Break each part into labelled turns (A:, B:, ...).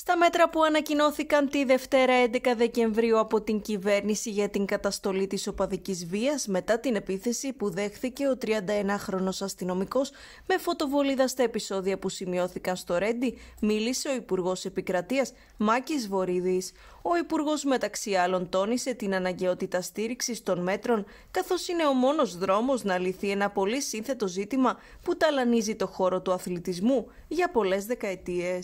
A: στα μέτρα που ανακοινώθηκαν τη Δευτέρα 11 Δεκεμβρίου από την κυβέρνηση για την καταστολή της οπαδικής βίας μετά την επίθεση που δέχθηκε ο 31χρονος αστυνομικός με φωτοβολίδα στα επεισόδια που σημειώθηκαν στο Ρέντι, μίλησε ο Υπουργός Επικρατείας Μάκης Βορύδης. Ο Υπουργός μεταξύ άλλων τόνισε την αναγκαιότητα στήριξης των μέτρων, καθώς είναι ο μόνος δρόμος να λυθεί ένα πολύ σύνθετο ζήτημα που ταλανίζει το χώρο του αθλητισμού για πολλές δεκαετίες.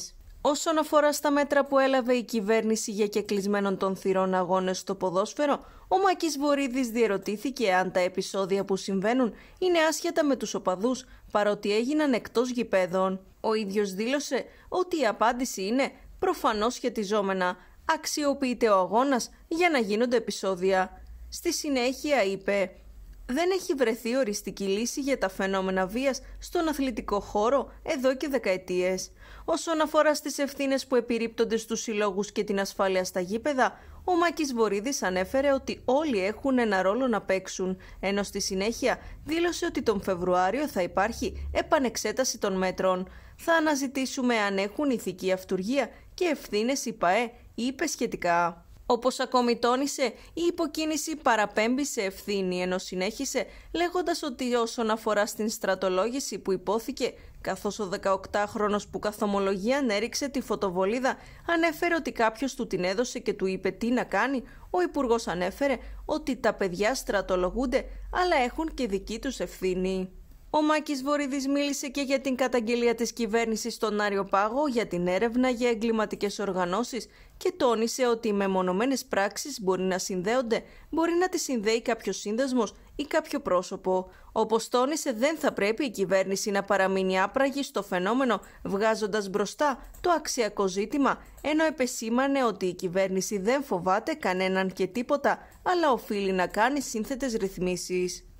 A: Όσον αφορά στα μέτρα που έλαβε η κυβέρνηση για κεκλεισμένων των θυρών αγώνες στο ποδόσφαιρο, ο Μάκης Βορύδης διερωτήθηκε αν τα επεισόδια που συμβαίνουν είναι άσχετα με τους οπαδούς παρότι έγιναν εκτός γηπέδων. Ο ίδιος δήλωσε ότι η απάντηση είναι προφανώς σχετιζόμενα. Αξιοποιείται ο αγώνας για να γίνονται επεισόδια. Στη συνέχεια είπε δεν έχει βρεθεί οριστική λύση για τα φαινόμενα βίας στον αθλητικό χώρο εδώ και δεκαετίες. Όσον αφορά στις ευθύνες που επιρρύπτονται στους συλλόγους και την ασφάλεια στα γήπεδα, ο Μάκης Βορύδης ανέφερε ότι όλοι έχουν ένα ρόλο να παίξουν, ενώ στη συνέχεια δήλωσε ότι τον Φεβρουάριο θα υπάρχει επανεξέταση των μέτρων. Θα αναζητήσουμε αν έχουν ηθική αυτουργία και ευθύνες η ΠΑΕ, είπε σχετικά. Όπως ακόμη τόνισε, η υποκίνηση παραπέμπει σε ευθύνη, ενώ συνέχισε λέγοντας ότι όσον αφορά στην στρατολόγηση που υπόθηκε, καθώς ο 18χρονο που καθομολογεί ανέριξε τη φωτοβολίδα, ανέφερε ότι κάποιος του την έδωσε και του είπε τι να κάνει, ο Υπουργός ανέφερε ότι τα παιδιά στρατολογούνται, αλλά έχουν και δική τους ευθύνη. Ο Μάκης Βορύδης μίλησε και για την καταγγελία της κυβέρνησης στον Άριο Πάγο για την έρευνα για εγκληματικές οργανώσεις και τόνισε ότι οι μεμονωμένες πράξεις μπορεί να συνδέονται, μπορεί να τις συνδέει κάποιος σύνδεσμος ή κάποιο πρόσωπο. Όπως τόνισε δεν θα πρέπει η κυβέρνηση να παραμείνει άπραγη στο φαινόμενο βγάζοντας μπροστά το αξιακό ζήτημα, ενώ επεσήμανε ότι η κυβέρνηση δεν φοβάται κανέναν και τίποτα, αλλά οφείλει να κάνει σύνθετες ρυθμίσεις.